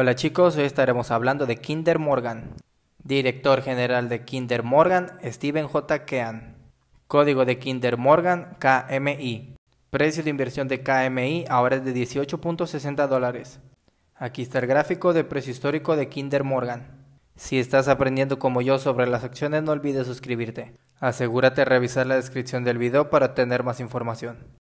Hola chicos, hoy estaremos hablando de Kinder Morgan. Director General de Kinder Morgan, Steven J. Kean. Código de Kinder Morgan, KMI. Precio de inversión de KMI ahora es de 18.60 dólares. Aquí está el gráfico de precio histórico de Kinder Morgan. Si estás aprendiendo como yo sobre las acciones no olvides suscribirte. Asegúrate de revisar la descripción del video para obtener más información.